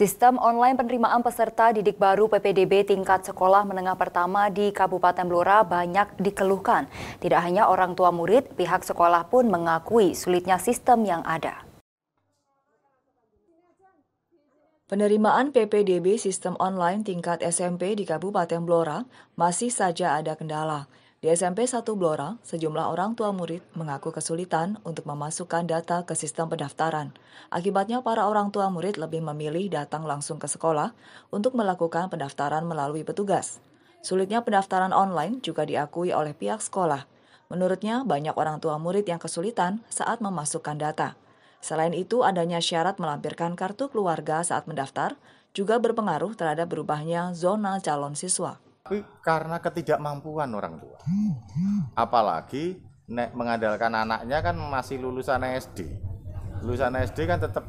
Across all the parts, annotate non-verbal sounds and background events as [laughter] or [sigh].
Sistem online penerimaan peserta didik baru PPDB tingkat sekolah menengah pertama di Kabupaten Blora banyak dikeluhkan. Tidak hanya orang tua murid, pihak sekolah pun mengakui sulitnya sistem yang ada. Penerimaan PPDB sistem online tingkat SMP di Kabupaten Blora masih saja ada kendala. Di SMP 1 Blora, sejumlah orang tua murid mengaku kesulitan untuk memasukkan data ke sistem pendaftaran. Akibatnya, para orang tua murid lebih memilih datang langsung ke sekolah untuk melakukan pendaftaran melalui petugas. Sulitnya pendaftaran online juga diakui oleh pihak sekolah. Menurutnya, banyak orang tua murid yang kesulitan saat memasukkan data. Selain itu, adanya syarat melampirkan kartu keluarga saat mendaftar juga berpengaruh terhadap berubahnya zona calon siswa. Tapi karena ketidakmampuan orang tua. Apalagi nek mengandalkan anaknya kan masih lulusan SD. Lulusan SD kan tetap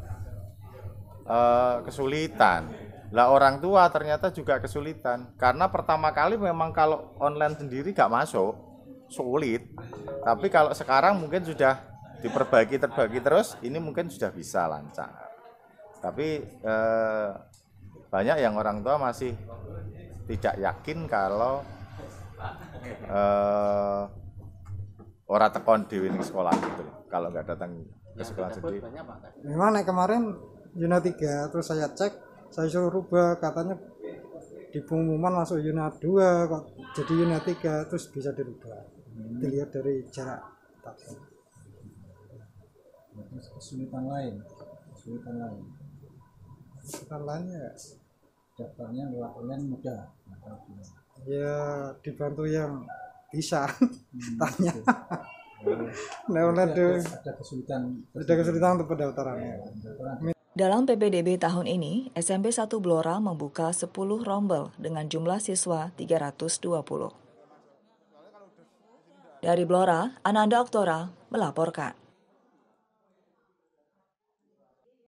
uh, eh, kesulitan. Lah orang tua ternyata juga kesulitan karena pertama kali memang kalau online sendiri gak masuk sulit. Tapi kalau sekarang mungkin sudah diperbaiki terbagi terus ini mungkin sudah bisa lancar. Tapi eh, banyak yang orang tua masih tidak yakin kalau uh, eh, orang tekon di winning sekolah gitu Kalau nggak datang ke sekolah sendiri. Memang naik kemarin Yuna 3 terus saya cek, saya suruh rubah katanya di pengumuman masuk Yuna 2 kok jadi Yuna 3 terus bisa dirubah. Hmm. Dilihat dari jarak takon. Kesulitan lain, kesulitan lain. Kesulitan lainnya daftarnya lewat online mudah ya dibantu yang bisa hmm, tanya [laughs] nah, ada, ada kesulitan ada kesulitan untuk pendaftarannya ya, dalam PPDB tahun ini, SMP 1 Blora membuka 10 rombel dengan jumlah siswa 320. Dari Blora, Ananda Oktora melaporkan.